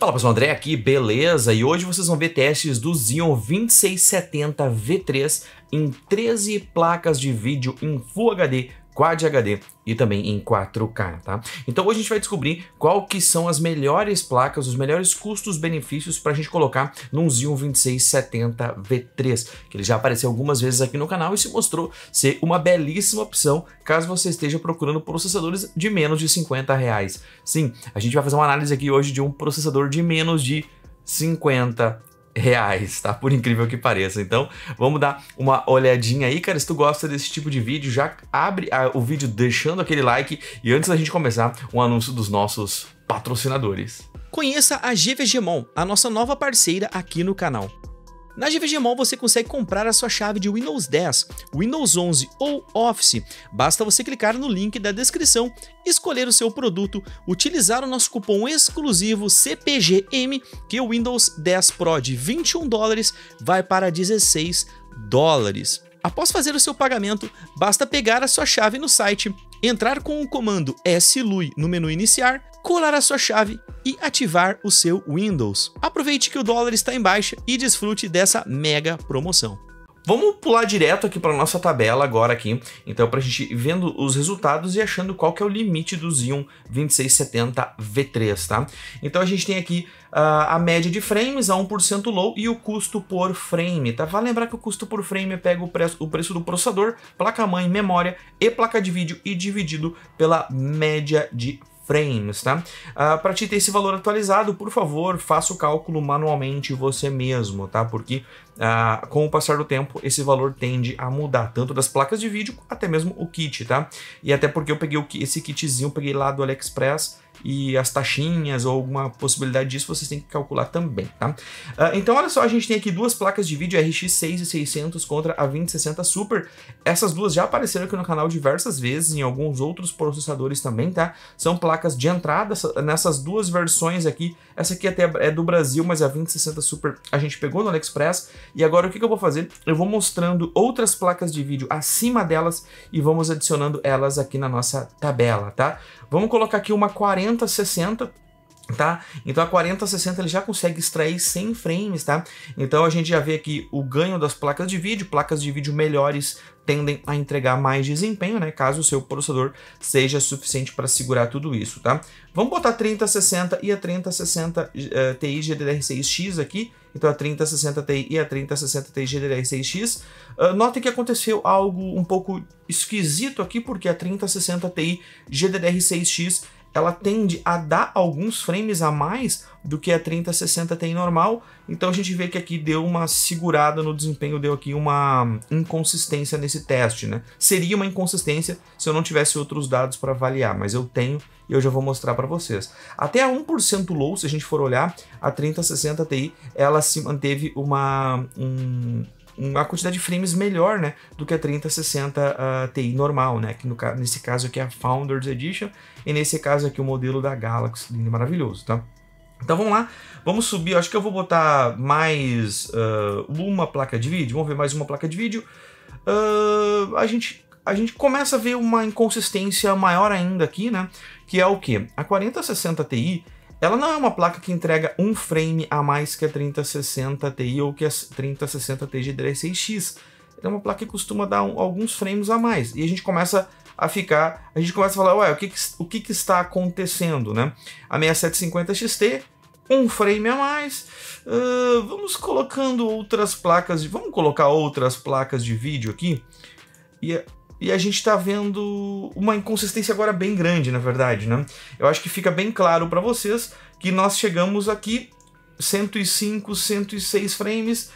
Fala pessoal, André aqui, beleza? E hoje vocês vão ver testes do Xeon 2670 V3 em 13 placas de vídeo em Full HD Quad HD e também em 4K, tá? Então hoje a gente vai descobrir qual que são as melhores placas, os melhores custos-benefícios para a gente colocar num Xeon 2670 V3, que ele já apareceu algumas vezes aqui no canal e se mostrou ser uma belíssima opção caso você esteja procurando processadores de menos de 50 reais. Sim, a gente vai fazer uma análise aqui hoje de um processador de menos de 50 reais, tá? Por incrível que pareça. Então, vamos dar uma olhadinha aí, cara. Se tu gosta desse tipo de vídeo, já abre a, o vídeo deixando aquele like e antes da gente começar, um anúncio dos nossos patrocinadores. Conheça a GVGmon, a nossa nova parceira aqui no canal. Na Mall você consegue comprar a sua chave de Windows 10, Windows 11 ou Office. Basta você clicar no link da descrição, escolher o seu produto, utilizar o nosso cupom exclusivo CPGM, que é o Windows 10 Pro de 21 dólares vai para 16 dólares. Após fazer o seu pagamento, basta pegar a sua chave no site, entrar com o comando slui no menu iniciar colar a sua chave e ativar o seu Windows. Aproveite que o dólar está em baixa e desfrute dessa mega promoção. Vamos pular direto aqui para nossa tabela agora aqui, então para a gente vendo os resultados e achando qual que é o limite do Xeon 2670 V3, tá? Então a gente tem aqui uh, a média de frames a 1% low e o custo por frame, tá? Vale lembrar que o custo por frame pega o preço, o preço do processador, placa-mãe, memória e placa de vídeo e dividido pela média de frames, tá? Uh, ah, para te ter esse valor atualizado, por favor, faça o cálculo manualmente você mesmo, tá? Porque uh, com o passar do tempo, esse valor tende a mudar, tanto das placas de vídeo até mesmo o kit, tá? E até porque eu peguei o, esse kitzinho, peguei lá do AliExpress e as taxinhas ou alguma possibilidade disso vocês têm que calcular também, tá? Uh, então olha só, a gente tem aqui duas placas de vídeo RX 6 e 600 contra a 2060 Super. Essas duas já apareceram aqui no canal diversas vezes em alguns outros processadores também, tá? São placas de entrada nessas duas versões aqui essa aqui até é do Brasil, mas é a 2060 Super a gente pegou no AliExpress. E agora o que, que eu vou fazer? Eu vou mostrando outras placas de vídeo acima delas e vamos adicionando elas aqui na nossa tabela, tá? Vamos colocar aqui uma 4060, tá? Então a 4060 ele já consegue extrair 100 frames, tá? Então a gente já vê aqui o ganho das placas de vídeo, placas de vídeo melhores tendem a entregar mais desempenho, né? Caso o seu processador seja suficiente para segurar tudo isso, tá? Vamos botar a 3060 e a 3060 uh, eh, Ti GDDR6X aqui, então a 3060 Ti e a 3060 Ti GDDR6X. Uh, ah, notem que aconteceu algo um pouco esquisito aqui, porque a 3060 Ti GDDR6X ela tende a dar alguns frames a mais do que a 3060 tem normal, então a gente vê que aqui deu uma segurada no desempenho, deu aqui uma inconsistência nesse teste, né? Seria uma inconsistência se eu não tivesse outros dados para avaliar, mas eu tenho e eu já vou mostrar para vocês. Até a 1% low, se a gente for olhar, a 3060 Ti, ela se manteve uma um, uma quantidade de frames melhor, né, do que a 3060 uh, ah, Ti normal, né, que no, nesse caso aqui é a Founders Edition, e nesse caso aqui o modelo da Galaxy, lindo e maravilhoso, tá? Então vamos lá, vamos subir, acho que eu vou botar mais uh, uma placa de vídeo, vamos ver mais uma placa de vídeo. Uh, a gente a gente começa a ver uma inconsistência maior ainda aqui, né? Que é o que? A 4060 Ti ela não é uma placa que entrega um frame a mais que a 3060 Ti ou que a 3060 Ti gddr 36 x é uma placa que costuma dar um, alguns frames a mais. E a gente começa a ficar, a gente começa a falar, ué, o que, que o que, que, está acontecendo, né? A 6750 XT, um frame a mais, uh, vamos colocando outras placas, de, vamos colocar outras placas de vídeo aqui, e e a gente está vendo uma inconsistência agora bem grande, na verdade, né? Eu acho que fica bem claro para vocês que nós chegamos aqui 105, 106 frames.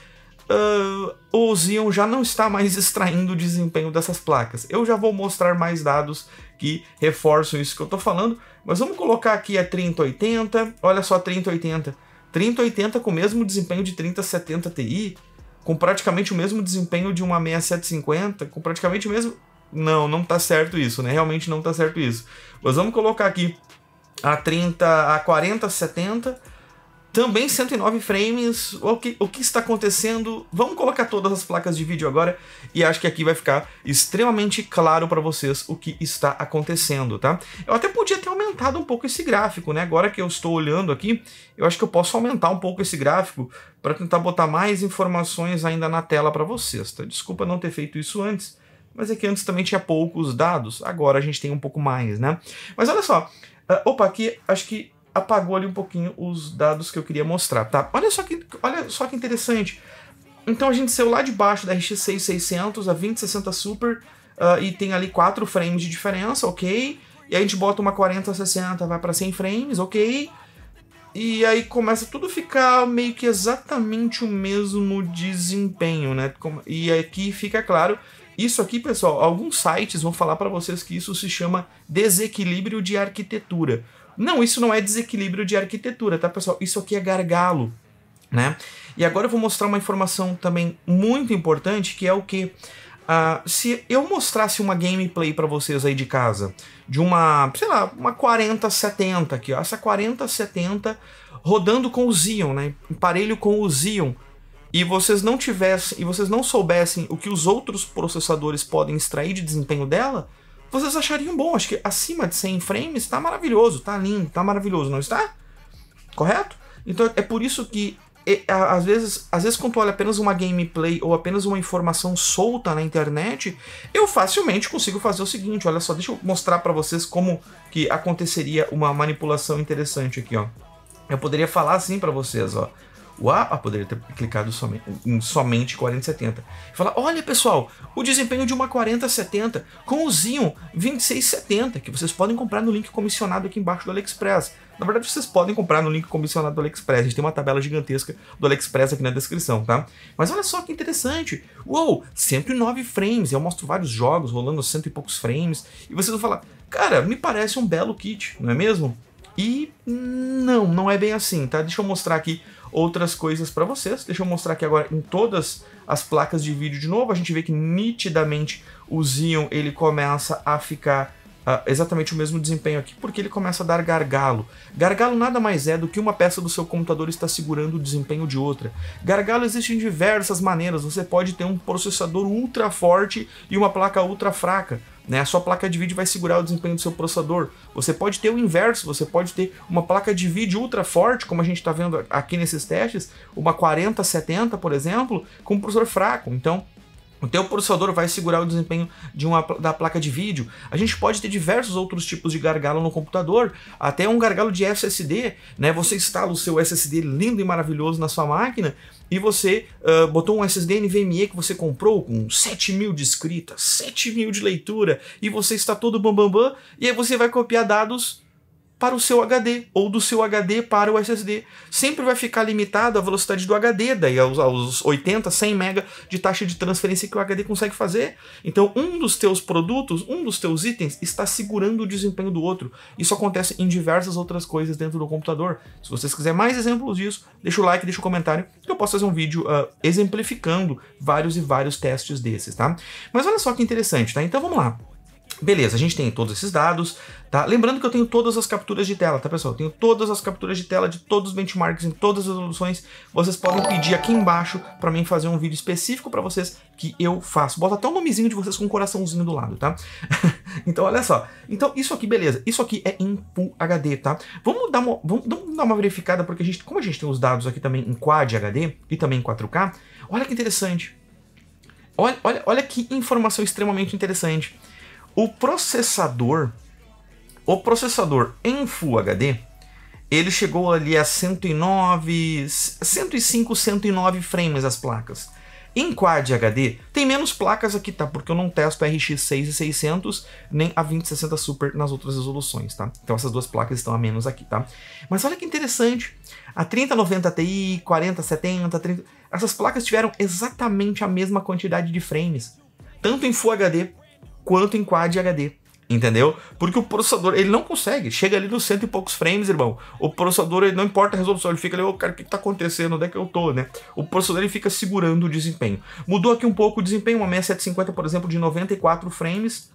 Uh, o Zion já não está mais extraindo o desempenho dessas placas. Eu já vou mostrar mais dados que reforçam isso que eu estou falando, mas vamos colocar aqui a 3080, olha só 3080. 3080 com o mesmo desempenho de 3070 Ti, com praticamente o mesmo desempenho de uma 6750, com praticamente o mesmo não, não tá certo isso, né? Realmente não tá certo isso. Mas vamos colocar aqui a 30, a 40, 70, também 109 frames. O que, o que está acontecendo? Vamos colocar todas as placas de vídeo agora e acho que aqui vai ficar extremamente claro para vocês o que está acontecendo, tá? Eu até podia ter aumentado um pouco esse gráfico, né? Agora que eu estou olhando aqui, eu acho que eu posso aumentar um pouco esse gráfico para tentar botar mais informações ainda na tela para vocês, tá? Desculpa não ter feito isso antes mas é que antes também tinha poucos dados, agora a gente tem um pouco mais, né? Mas olha só, uh, opa, aqui acho que apagou ali um pouquinho os dados que eu queria mostrar, tá? Olha só que, olha só que interessante. Então a gente saiu lá de baixo da RX 6600 a 2060 Super uh, e tem ali 4 frames de diferença, ok? E aí a gente bota uma 4060, vai para 100 frames, ok? E aí começa tudo a ficar meio que exatamente o mesmo desempenho, né? E aqui fica claro isso aqui, pessoal, alguns sites vão falar para vocês que isso se chama desequilíbrio de arquitetura. Não, isso não é desequilíbrio de arquitetura, tá, pessoal? Isso aqui é gargalo, né? E agora eu vou mostrar uma informação também muito importante, que é o que uh, ah, se eu mostrasse uma gameplay para vocês aí de casa, de uma, sei lá, uma 4070 aqui, ó, essa 4070 rodando com o Xeon, né? aparelho com o Xeon e vocês não tivessem e vocês não soubessem o que os outros processadores podem extrair de desempenho dela, vocês achariam bom. Acho que acima de 100 frames está maravilhoso, está lindo, está maravilhoso, não está? Correto? Então é por isso que às vezes, às vezes quando tu olha apenas uma gameplay ou apenas uma informação solta na internet, eu facilmente consigo fazer o seguinte, olha só, deixa eu mostrar para vocês como que aconteceria uma manipulação interessante aqui, ó. Eu poderia falar assim para vocês, ó. O APA poderia ter clicado somente, em somente 4070. E falar, olha pessoal, o desempenho de uma 4070 com o Xeon 2670, que vocês podem comprar no link comissionado aqui embaixo do AliExpress. Na verdade, vocês podem comprar no link comissionado do AliExpress. A gente tem uma tabela gigantesca do AliExpress aqui na descrição, tá? Mas olha só que interessante. Uou, 109 frames. Eu mostro vários jogos rolando cento e poucos frames. E vocês vão falar, cara, me parece um belo kit, não é mesmo? E não, não é bem assim, tá? Deixa eu mostrar aqui outras coisas para vocês. Deixa eu mostrar aqui agora em todas as placas de vídeo de novo. A gente vê que nitidamente o Xeon ele começa a ficar Uh, exatamente o mesmo desempenho aqui, porque ele começa a dar gargalo. Gargalo nada mais é do que uma peça do seu computador está segurando o desempenho de outra. Gargalo existe em diversas maneiras, você pode ter um processador ultra forte e uma placa ultra fraca. Né? A sua placa de vídeo vai segurar o desempenho do seu processador. Você pode ter o inverso, você pode ter uma placa de vídeo ultra forte, como a gente está vendo aqui nesses testes, uma 4070, por exemplo, com um processador fraco. Então, então o processador vai segurar o desempenho de uma, da placa de vídeo. A gente pode ter diversos outros tipos de gargalo no computador, até um gargalo de SSD, né? Você instala o seu SSD lindo e maravilhoso na sua máquina e você uh, botou um SSD NVMe que você comprou com 7 mil de escrita, 7 mil de leitura e você está todo bambambam bam, bam, e aí você vai copiar dados para o seu HD ou do seu HD para o SSD. Sempre vai ficar limitado à velocidade do HD, daí aos, aos 80, 100 mega de taxa de transferência que o HD consegue fazer. Então, um dos teus produtos, um dos teus itens está segurando o desempenho do outro. Isso acontece em diversas outras coisas dentro do computador. Se vocês quiserem mais exemplos disso, deixa o like, deixa o comentário, que eu posso fazer um vídeo uh, exemplificando vários e vários testes desses, tá? Mas olha só que interessante, tá? Então vamos lá. Beleza, a gente tem todos esses dados, tá? Lembrando que eu tenho todas as capturas de tela, tá, pessoal? Eu tenho todas as capturas de tela de todos os benchmarks em todas as resoluções. Vocês podem pedir aqui embaixo para mim fazer um vídeo específico para vocês que eu faço. Bota até o nomezinho de vocês com um coraçãozinho do lado, tá? então, olha só. Então, isso aqui, beleza. Isso aqui é em Full HD, tá? Vamos dar uma, vamos, vamos dar uma verificada, porque a gente, como a gente tem os dados aqui também em Quad HD e também em 4K, olha que interessante. Olha, olha, olha que informação extremamente interessante. O processador, o processador em Full HD, ele chegou ali a 109, 105, 109 frames as placas. Em Quad HD, tem menos placas aqui, tá? Porque eu não testo a RX 6 e 600, nem a 2060 Super nas outras resoluções, tá? Então essas duas placas estão a menos aqui, tá? Mas olha que interessante, a 3090 Ti, 4070, 30... essas placas tiveram exatamente a mesma quantidade de frames, tanto em Full HD quanto em Quad HD. Entendeu? Porque o processador, ele não consegue. Chega ali nos cento e poucos frames, irmão. O processador, ele não importa a resolução. Ele fica ali, ô, oh, cara, o que, que tá acontecendo? Onde é que eu tô, né? O processador, ele fica segurando o desempenho. Mudou aqui um pouco o desempenho. Uma 6750, por exemplo, de 94 frames.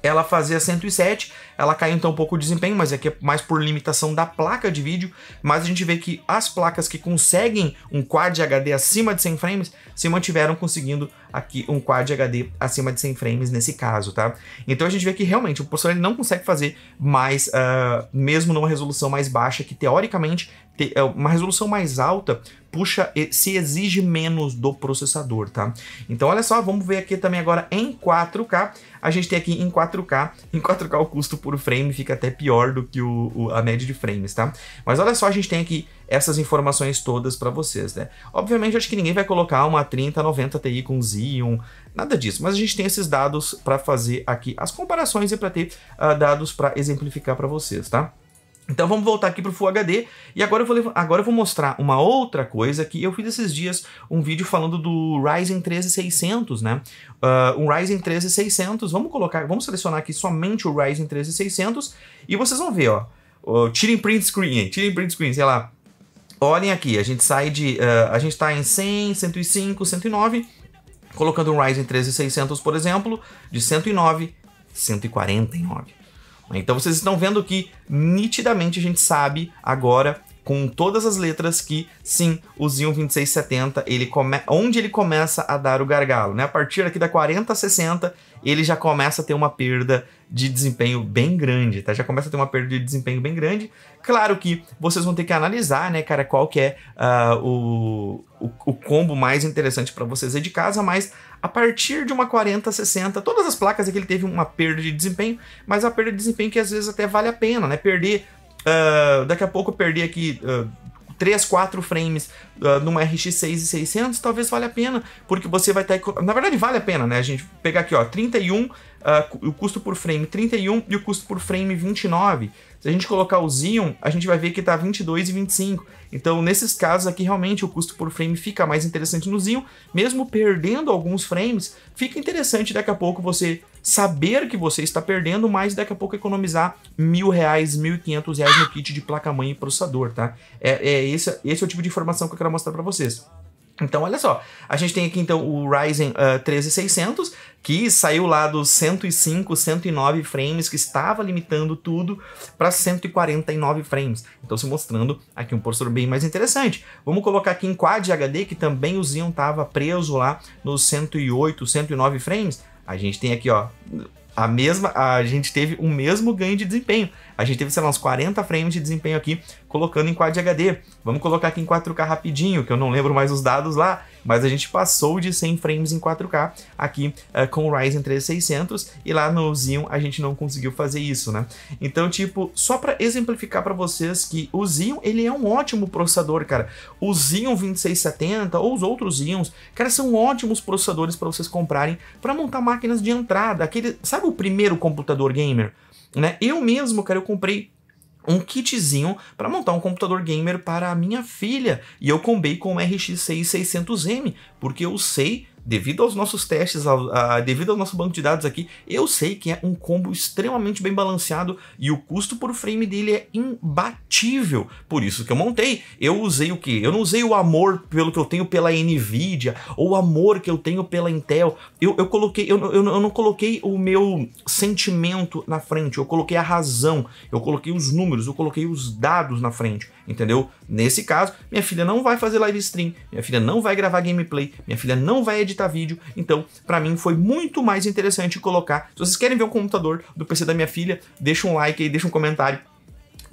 Ela fazia 107, ela caiu então um pouco o desempenho, mas aqui é mais por limitação da placa de vídeo. Mas a gente vê que as placas que conseguem um Quad HD acima de 100 frames se mantiveram conseguindo aqui um Quad HD acima de 100 frames nesse caso, tá? Então a gente vê que realmente o processador ele não consegue fazer mais, uh, mesmo numa resolução mais baixa, que teoricamente te, é, uma resolução mais alta puxa se exige menos do processador, tá? Então olha só, vamos ver aqui também agora em 4K. A gente tem aqui em 4K, em 4K o custo por frame fica até pior do que o, o a média de frames, tá? Mas olha só, a gente tem aqui essas informações todas para vocês, né? Obviamente, acho que ninguém vai colocar uma 3090 Ti com Xeon, nada disso, mas a gente tem esses dados para fazer aqui as comparações e para ter uh, dados para exemplificar para vocês, tá? Então vamos voltar aqui para o Full HD e agora eu, vou, agora eu vou mostrar uma outra coisa que eu fiz esses dias um vídeo falando do Ryzen 13600, né? Uh, um Ryzen 13600, vamos colocar, vamos selecionar aqui somente o Ryzen 13600 e vocês vão ver, ó, uh, tirem print screen, tirem print screen, sei lá, Olhem aqui, a gente sai de. Uh, a gente está em 100, 105, 109. Colocando um Ryzen 13600, por exemplo, de 109, 149. Então vocês estão vendo que nitidamente a gente sabe agora com todas as letras que sim, o Xeon 2670, ele come... onde ele começa a dar o gargalo, né? A partir aqui da 4060, ele já começa a ter uma perda de desempenho bem grande, tá? Já começa a ter uma perda de desempenho bem grande. Claro que vocês vão ter que analisar, né, cara, qual que é uh, o, o, o, combo mais interessante para vocês aí de casa, mas a partir de uma 40, 60, todas as placas aqui ele teve uma perda de desempenho, mas é a perda de desempenho que às vezes até vale a pena, né? Perder Uh, daqui a pouco eu perdi aqui uh, 3, 4 frames uh, numa RX 6 e 600, talvez valha a pena, porque você vai ter Na verdade, vale a pena, né? A gente pegar aqui, ó, 31, uh, ah, o custo por frame 31 e o custo por frame 29. Se a gente colocar o Xeon, a gente vai ver que tá 22 e 25. Então, nesses casos aqui, realmente, o custo por frame fica mais interessante no Xeon. Mesmo perdendo alguns frames, fica interessante daqui a pouco você saber que você está perdendo, mas daqui a pouco economizar mil reais, mil e quinhentos reais no kit de placa-mãe e processador, tá? É, é esse, esse é o tipo de informação que eu quero mostrar para vocês. Então, olha só, a gente tem aqui então o Ryzen uh, ah, 13600, que saiu lá dos 105, 109 frames, que estava limitando tudo para 149 frames. Então, se mostrando aqui um processador bem mais interessante. Vamos colocar aqui em Quad HD, que também o Xeon estava preso lá nos 108, 109 frames. A gente tem aqui, ó, a mesma, a gente teve o mesmo ganho de desempenho a gente teve, sei lá, uns 40 frames de desempenho aqui, colocando em Quad HD. Vamos colocar aqui em 4K rapidinho, que eu não lembro mais os dados lá, mas a gente passou de 100 frames em 4K aqui uh, com o Ryzen 3600 e lá no Xeon a gente não conseguiu fazer isso, né? Então, tipo, só para exemplificar para vocês que o Xeon, ele é um ótimo processador, cara. O Xeon 2670 ou os outros Xeons, cara, são ótimos processadores para vocês comprarem para montar máquinas de entrada, aquele, sabe o primeiro computador gamer? Né? Eu mesmo, cara, eu comprei um kitzinho para montar um computador gamer para a minha filha e eu combei com o RX 6600M, porque eu sei devido aos nossos testes, a, a, devido ao nosso banco de dados aqui, eu sei que é um combo extremamente bem balanceado e o custo por frame dele é imbatível. Por isso que eu montei. Eu usei o que? Eu não usei o amor pelo que eu tenho pela Nvidia ou o amor que eu tenho pela Intel. Eu, eu coloquei, eu, eu, eu não coloquei o meu sentimento na frente, eu coloquei a razão, eu coloquei os números, eu coloquei os dados na frente, entendeu? Nesse caso, minha filha não vai fazer live stream, minha filha não vai gravar gameplay, minha filha não vai editar editar vídeo. Então, para mim foi muito mais interessante colocar. Se vocês querem ver o computador do PC da minha filha, deixa um like aí, deixa um comentário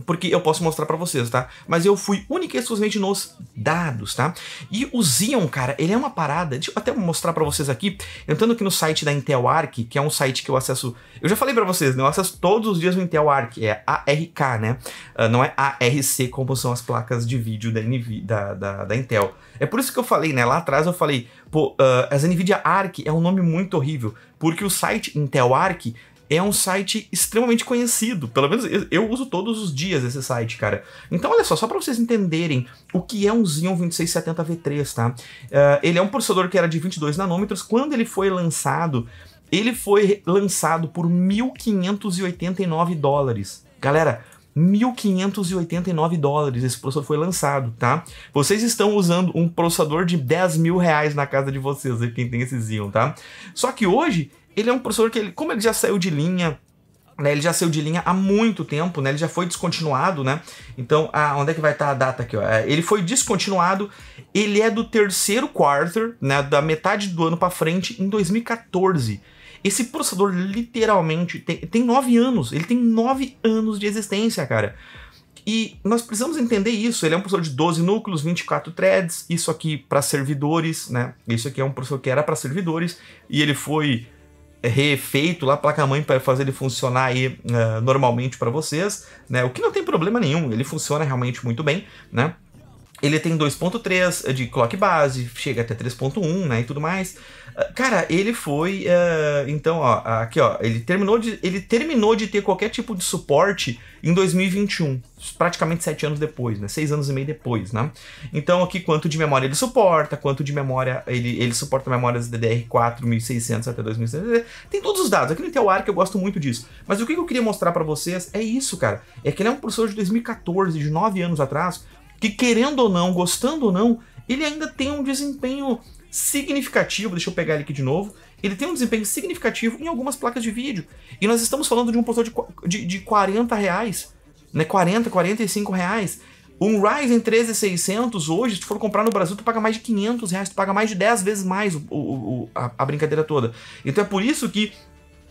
porque eu posso mostrar para vocês, tá? Mas eu fui única e exclusivamente nos dados, tá? E o Xeon, cara, ele é uma parada, deixa eu até mostrar para vocês aqui, entrando aqui no site da Intel Arc, que é um site que eu acesso, eu já falei para vocês, né? Eu acesso todos os dias o Intel Arc, é ARK, né? Uh, não é ARC como são as placas de vídeo da, NV, da, da, da, Intel. É por isso que eu falei, né? Lá atrás eu falei, pô, uh, ah, as NVIDIA Arc é um nome muito horrível, porque o site Intel Arc é um site extremamente conhecido. Pelo menos eu, uso todos os dias esse site, cara. Então, olha só, só para vocês entenderem o que é um Xeon 2670V3, tá? Uh, ele é um processador que era de 22 nanômetros. Quando ele foi lançado, ele foi lançado por 1.589 dólares. Galera, 1.589 dólares esse processador foi lançado, tá? Vocês estão usando um processador de 10 mil reais na casa de vocês, quem tem esse Xeon, tá? Só que hoje ele é um professor que, ele, como ele já saiu de linha, né, ele já saiu de linha há muito tempo, né, ele já foi descontinuado, né? Então, ah, onde é que vai estar tá a data aqui? Ó? É, ele foi descontinuado, ele é do terceiro quarter, né, da metade do ano para frente, em 2014. Esse processador literalmente tem, tem nove anos, ele tem nove anos de existência, cara. E nós precisamos entender isso. Ele é um processador de 12 núcleos, 24 threads, isso aqui para servidores, né? Isso aqui é um processador que era para servidores e ele foi refeito lá, placa-mãe para fazer ele funcionar aí uh, normalmente para vocês, né? O que não tem problema nenhum, ele funciona realmente muito bem, né? Ele tem 2.3 eh, de clock base, chega até 3.1, né, e tudo mais. Ah, cara, ele foi, uh, então, ó, aqui, ó, ele terminou de, ele terminou de ter qualquer tipo de suporte em 2021, praticamente sete anos depois, né, seis anos e meio depois, né. Então, aqui quanto de memória ele suporta, quanto de memória ele, ele suporta memórias DDR4, 1600 até 2600, eh, tem todos os dados. Aqui no Intel Arc eu gosto muito disso. Mas o que eu queria mostrar para vocês é isso, cara, é que ele é um professor de 2014, de nove anos atrás que querendo ou não, gostando ou não, ele ainda tem um desempenho significativo. Deixa eu pegar ele aqui de novo. Ele tem um desempenho significativo em algumas placas de vídeo. E nós estamos falando de um produtor de, de, de 40 reais, né? 40, 45 reais. Um Ryzen 13600 hoje, se tu for comprar no Brasil, tu paga mais de 500 reais, tu paga mais de 10 vezes mais o, o, o, a, a brincadeira toda. Então é por isso que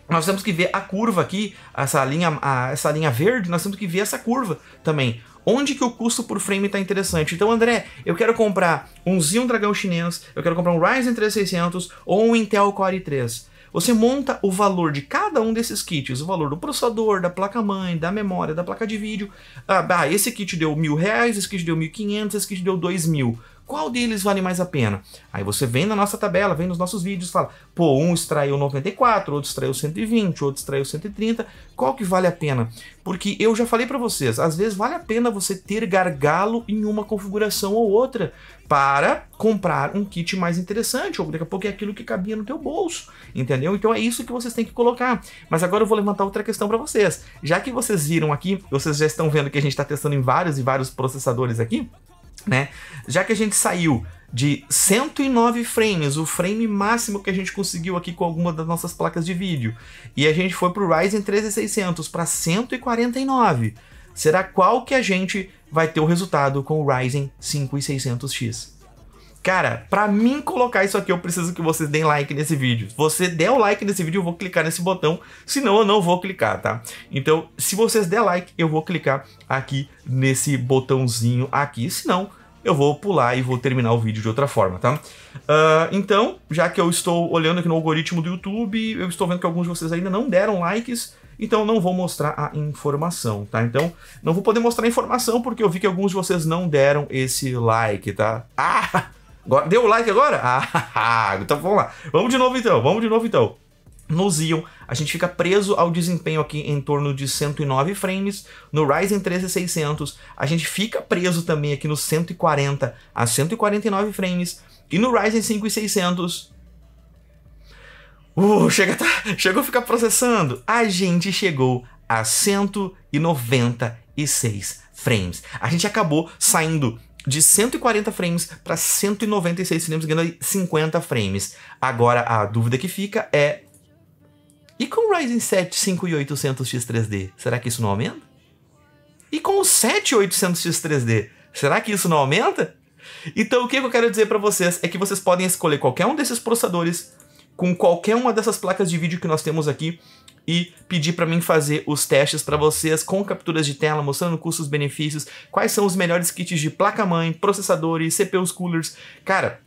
nós temos que ver a curva aqui, essa linha, a, essa linha verde, nós temos que ver essa curva também onde que o custo por frame está interessante. Então, André, eu quero comprar um Xeon Dragão chinês, eu quero comprar um Ryzen 3600 ou um Intel Core i3. Você monta o valor de cada um desses kits, o valor do processador, da placa-mãe, da memória, da placa de vídeo. Ah, esse kit deu mil reais, esse kit deu mil quinhentos, esse kit deu dois mil. Qual deles vale mais a pena? Aí você vem na nossa tabela, vem nos nossos vídeos, fala, pô, um extraiu 94, outro extraiu 120, outro extraiu 130, qual que vale a pena? Porque eu já falei para vocês, às vezes vale a pena você ter gargalo em uma configuração ou outra para comprar um kit mais interessante, ou daqui a pouco é aquilo que cabia no teu bolso, entendeu? Então é isso que vocês têm que colocar. Mas agora eu vou levantar outra questão para vocês. Já que vocês viram aqui, vocês já estão vendo que a gente está testando em vários e vários processadores aqui, né? Já que a gente saiu de 109 frames, o frame máximo que a gente conseguiu aqui com alguma das nossas placas de vídeo, e a gente foi para o Ryzen 3600 para 149, será qual que a gente vai ter o resultado com o Ryzen 5600X? Cara, para mim colocar isso aqui, eu preciso que vocês deem like nesse vídeo. Se você der o like nesse vídeo, eu vou clicar nesse botão, senão eu não vou clicar, tá? Então, se vocês der like, eu vou clicar aqui nesse botãozinho aqui, senão eu vou pular e vou terminar o vídeo de outra forma, tá? Uh, então, já que eu estou olhando aqui no algoritmo do YouTube, eu estou vendo que alguns de vocês ainda não deram likes, então eu não vou mostrar a informação, tá? Então, não vou poder mostrar a informação porque eu vi que alguns de vocês não deram esse like, tá? Ah! Deu o like agora? Ah, então vamos lá. Vamos de novo então, vamos de novo então. No Xeon, a gente fica preso ao desempenho aqui em torno de 109 frames. No Ryzen 13600, a gente fica preso também aqui nos 140 a 149 frames. E no Ryzen 5600, Uh, chega, tá, chegou a ficar processando. A gente chegou a 196 frames. A gente acabou saindo de 140 frames para 196 frames, ganhando 50 frames. Agora a dúvida que fica é e com o Ryzen 7 5800X 3D, será que isso não aumenta? E com o 7800X 3D, será que isso não aumenta? Então o que eu quero dizer para vocês é que vocês podem escolher qualquer um desses processadores com qualquer uma dessas placas de vídeo que nós temos aqui e pedir para mim fazer os testes para vocês com capturas de tela, mostrando custos, benefícios, quais são os melhores kits de placa-mãe, processadores, CPUs, coolers. Cara,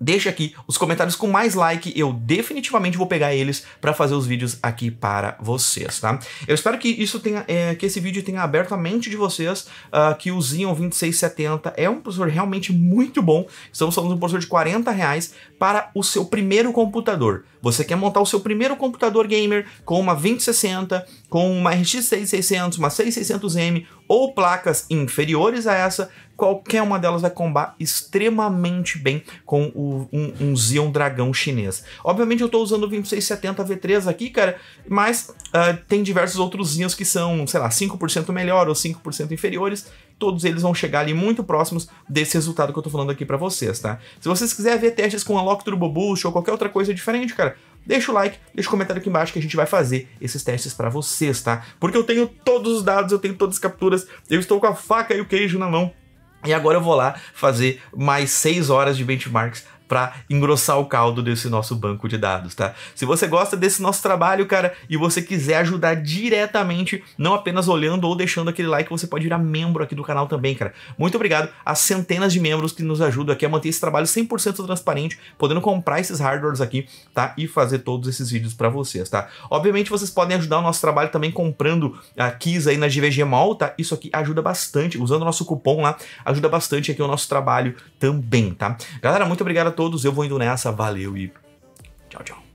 Deixe aqui os comentários com mais like, eu definitivamente vou pegar eles para fazer os vídeos aqui para vocês, tá? Eu espero que isso tenha, é, que esse vídeo tenha aberto a mente de vocês uh, que o Xeon 2670 é um processador realmente muito bom. Estamos falando de um processador de 40 reais para o seu primeiro computador. Você quer montar o seu primeiro computador gamer com uma 2060, com uma RX 6600, uma 6600M ou placas inferiores a essa, qualquer uma delas vai combar extremamente bem com o, um, um Dragão chinês. Obviamente eu estou usando o 2670 V3 aqui, cara, mas uh, tem diversos outros zinhos que são, sei lá, 5% melhor ou 5% inferiores, todos eles vão chegar ali muito próximos desse resultado que eu estou falando aqui para vocês, tá? Se vocês quiserem ver testes com Unlock Turbo Boost ou qualquer outra coisa diferente, cara, deixa o like, deixa o comentário aqui embaixo que a gente vai fazer esses testes para vocês, tá? Porque eu tenho todos os dados, eu tenho todas as capturas, eu estou com a faca e o queijo na mão e agora eu vou lá fazer mais 6 horas de benchmarks para engrossar o caldo desse nosso banco de dados, tá? Se você gosta desse nosso trabalho, cara, e você quiser ajudar diretamente, não apenas olhando ou deixando aquele like, você pode virar membro aqui do canal também, cara. Muito obrigado às centenas de membros que nos ajudam aqui a manter esse trabalho 100% transparente, podendo comprar esses hardwares aqui, tá? E fazer todos esses vídeos para vocês, tá? Obviamente vocês podem ajudar o nosso trabalho também comprando a ah, keys aí na GVG Mall, tá? Isso aqui ajuda bastante, usando o nosso cupom lá, ajuda bastante aqui o nosso trabalho também, tá? Galera, muito obrigado a todos, eu vou indo nessa, valeu e tchau, tchau.